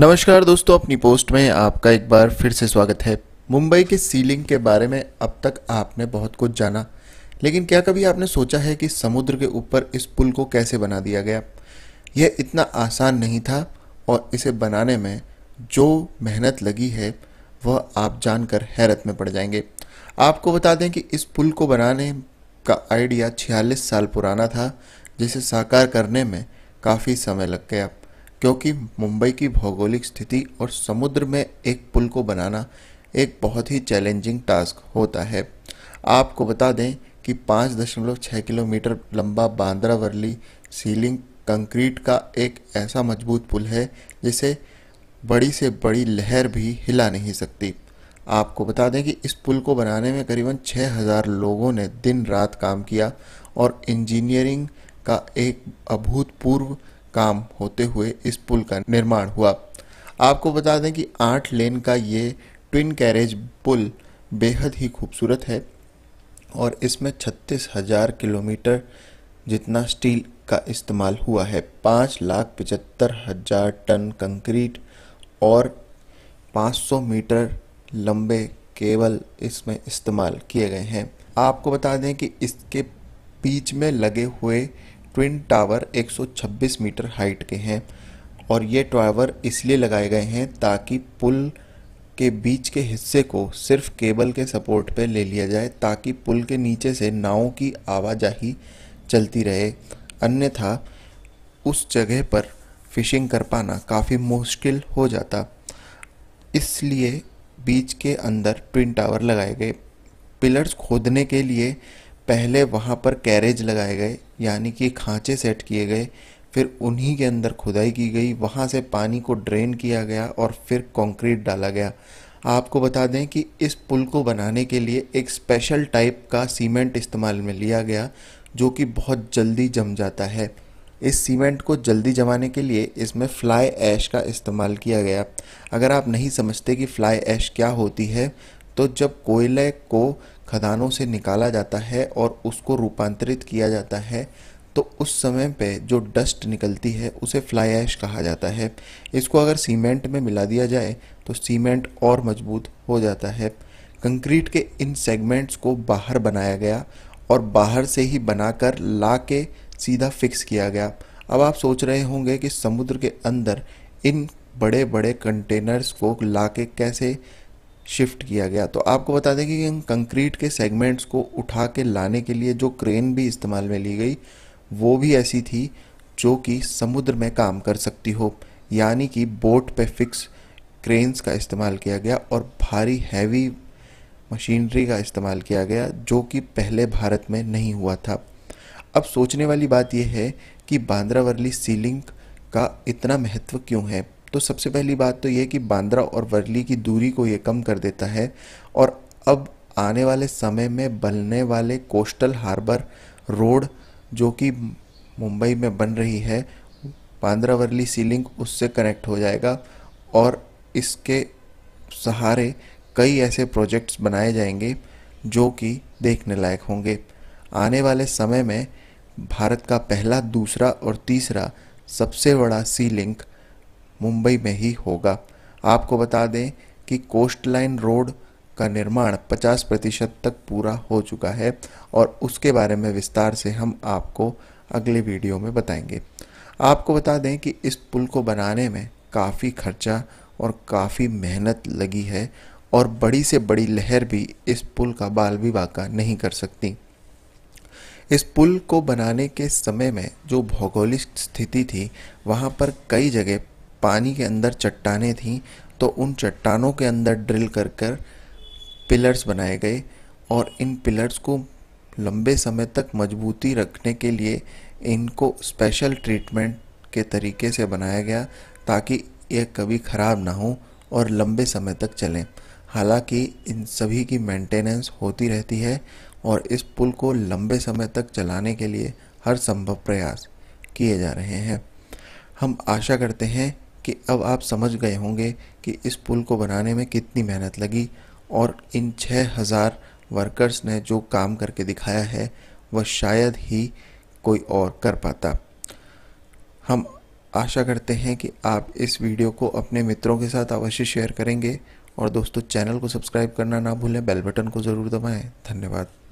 नमस्कार दोस्तों अपनी पोस्ट में आपका एक बार फिर से स्वागत है मुंबई के सीलिंग के बारे में अब तक आपने बहुत कुछ जाना लेकिन क्या कभी आपने सोचा है कि समुद्र के ऊपर इस पुल को कैसे बना दिया गया यह इतना आसान नहीं था और इसे बनाने में जो मेहनत लगी है वह आप जानकर हैरत में पड़ जाएंगे आपको बता दें कि इस पुल को बनाने का आइडिया छियालीस साल पुराना था जिसे साकार करने में काफ़ी समय लग गया क्योंकि मुंबई की भौगोलिक स्थिति और समुद्र में एक पुल को बनाना एक बहुत ही चैलेंजिंग टास्क होता है आपको बता दें कि 5.6 किलोमीटर लंबा वर्ली सीलिंग कंक्रीट का एक ऐसा मजबूत पुल है जिसे बड़ी से बड़ी लहर भी हिला नहीं सकती आपको बता दें कि इस पुल को बनाने में करीबन 6000 लोगों ने दिन रात काम किया और इंजीनियरिंग का एक अभूतपूर्व काम होते हुए इस पुल का निर्माण हुआ आपको बता दें कि आठ लेन का ये ट्विन कैरेज पुल बेहद ही खूबसूरत है और इसमें छत्तीस हज़ार किलोमीटर जितना स्टील का इस्तेमाल हुआ है पाँच लाख पचहत्तर हज़ार टन कंक्रीट और 500 मीटर लंबे केबल इसमें इस्तेमाल किए गए हैं आपको बता दें कि इसके बीच में लगे हुए ट्विन टावर 126 मीटर हाइट के हैं और ये टावर इसलिए लगाए गए हैं ताकि पुल के बीच के हिस्से को सिर्फ केबल के सपोर्ट पे ले लिया जाए ताकि पुल के नीचे से नावों की आवाजाही चलती रहे अन्यथा उस जगह पर फिशिंग कर पाना काफ़ी मुश्किल हो जाता इसलिए बीच के अंदर ट्विन टावर लगाए गए पिलर्स खोदने के लिए पहले वहाँ पर कैरेज लगाए गए यानी कि खांचे सेट किए गए फिर उन्हीं के अंदर खुदाई की गई वहाँ से पानी को ड्रेन किया गया और फिर कंक्रीट डाला गया आपको बता दें कि इस पुल को बनाने के लिए एक स्पेशल टाइप का सीमेंट इस्तेमाल में लिया गया जो कि बहुत जल्दी जम जाता है इस सीमेंट को जल्दी जमाने के लिए इसमें फ्लाई ऐश का इस्तेमाल किया गया अगर आप नहीं समझते कि फ्लाई ऐश क्या होती है तो जब कोयले को खदानों से निकाला जाता है और उसको रूपांतरित किया जाता है तो उस समय पे जो डस्ट निकलती है उसे फ्लाई ऐश कहा जाता है इसको अगर सीमेंट में मिला दिया जाए तो सीमेंट और मजबूत हो जाता है कंक्रीट के इन सेगमेंट्स को बाहर बनाया गया और बाहर से ही बनाकर ला के सीधा फिक्स किया गया अब आप सोच रहे होंगे कि समुद्र के अंदर इन बड़े बड़े कंटेनर्स को ला के कैसे शिफ्ट किया गया तो आपको बता दें कि कंक्रीट के सेगमेंट्स को उठा के लाने के लिए जो क्रेन भी इस्तेमाल में ली गई वो भी ऐसी थी जो कि समुद्र में काम कर सकती हो यानी कि बोट पे फिक्स क्रेन्स का इस्तेमाल किया गया और भारी हैवी मशीनरी का इस्तेमाल किया गया जो कि पहले भारत में नहीं हुआ था अब सोचने वाली बात यह है कि बांद्रा वर्ली सीलिंग का इतना महत्व क्यों है तो सबसे पहली बात तो ये कि बांद्रा और वर्ली की दूरी को ये कम कर देता है और अब आने वाले समय में बनने वाले कोस्टल हार्बर रोड जो कि मुंबई में बन रही है बांद्रा वर्ली सी लिंक उससे कनेक्ट हो जाएगा और इसके सहारे कई ऐसे प्रोजेक्ट्स बनाए जाएंगे जो कि देखने लायक होंगे आने वाले समय में भारत का पहला दूसरा और तीसरा सबसे बड़ा सी लिंक मुंबई में ही होगा आपको बता दें कि कोस्टलाइन रोड का निर्माण 50 प्रतिशत तक पूरा हो चुका है और उसके बारे में विस्तार से हम आपको अगले वीडियो में बताएंगे आपको बता दें कि इस पुल को बनाने में काफ़ी खर्चा और काफ़ी मेहनत लगी है और बड़ी से बड़ी लहर भी इस पुल का बाल भी बाका नहीं कर सकती इस पुल को बनाने के समय में जो भौगोलिक स्थिति थी वहाँ पर कई जगह पानी के अंदर चट्टानें थीं तो उन चट्टानों के अंदर ड्रिल कर कर पिलर्स बनाए गए और इन पिलर्स को लंबे समय तक मजबूती रखने के लिए इनको स्पेशल ट्रीटमेंट के तरीके से बनाया गया ताकि यह कभी ख़राब ना हो और लंबे समय तक चलें हालांकि इन सभी की मेंटेनेंस होती रहती है और इस पुल को लंबे समय तक चलाने के लिए हर संभव प्रयास किए जा रहे हैं हम आशा करते हैं कि अब आप समझ गए होंगे कि इस पुल को बनाने में कितनी मेहनत लगी और इन छः हज़ार वर्कर्स ने जो काम करके दिखाया है वह शायद ही कोई और कर पाता हम आशा करते हैं कि आप इस वीडियो को अपने मित्रों के साथ अवश्य शेयर करेंगे और दोस्तों चैनल को सब्सक्राइब करना ना भूलें बेल बटन को ज़रूर दबाएं धन्यवाद